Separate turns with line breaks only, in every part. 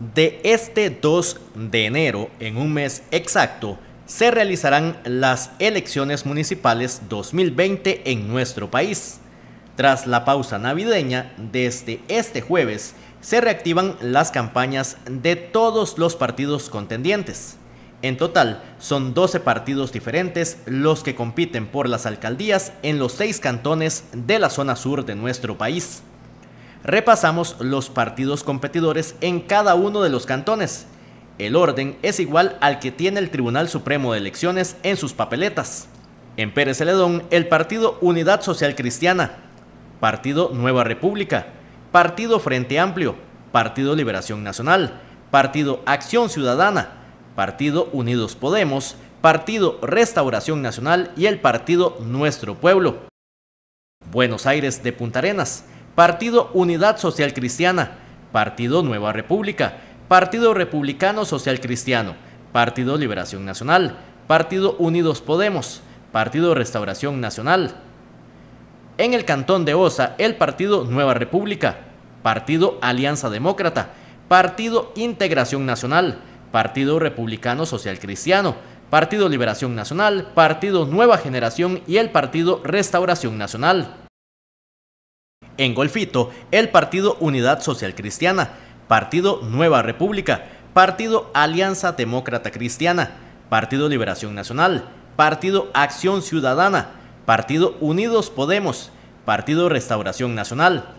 de este 2 de enero, en un mes exacto, se realizarán las elecciones municipales 2020 en nuestro país. Tras la pausa navideña, desde este jueves, se reactivan las campañas de todos los partidos contendientes. En total, son 12 partidos diferentes los que compiten por las alcaldías en los seis cantones de la zona sur de nuestro país repasamos los partidos competidores en cada uno de los cantones. El orden es igual al que tiene el Tribunal Supremo de Elecciones en sus papeletas. En Pérez Celedón, el Partido Unidad Social Cristiana, Partido Nueva República, Partido Frente Amplio, Partido Liberación Nacional, Partido Acción Ciudadana, Partido Unidos Podemos, Partido Restauración Nacional y el Partido Nuestro Pueblo. Buenos Aires de Punta Arenas, Partido Unidad Social Cristiana, Partido Nueva República, Partido Republicano Social Cristiano, Partido Liberación Nacional, Partido Unidos Podemos, Partido Restauración Nacional. En el cantón de Osa, el Partido Nueva República, Partido Alianza Demócrata, Partido Integración Nacional, Partido Republicano Social Cristiano, Partido Liberación Nacional, Partido Nueva Generación y el Partido Restauración Nacional. En Golfito, el Partido Unidad Social Cristiana, Partido Nueva República, Partido Alianza Demócrata Cristiana, Partido Liberación Nacional, Partido Acción Ciudadana, Partido Unidos Podemos, Partido Restauración Nacional,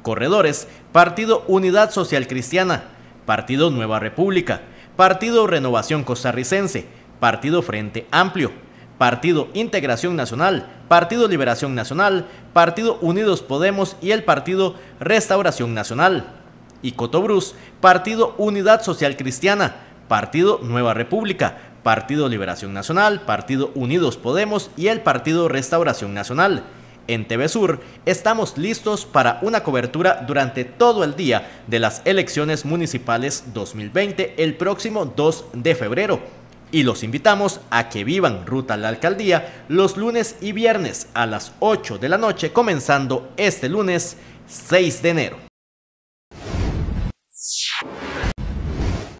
Corredores, Partido Unidad Social Cristiana, Partido Nueva República, Partido Renovación Costarricense, Partido Frente Amplio, Partido Integración Nacional, Partido Liberación Nacional, Partido Unidos Podemos y el Partido Restauración Nacional. Y Cotobruz, Partido Unidad Social Cristiana, Partido Nueva República, Partido Liberación Nacional, Partido Unidos Podemos y el Partido Restauración Nacional. En TV Sur estamos listos para una cobertura durante todo el día de las elecciones municipales 2020 el próximo 2 de febrero y los invitamos a que vivan Ruta a la Alcaldía los lunes y viernes a las 8 de la noche comenzando este lunes 6 de enero.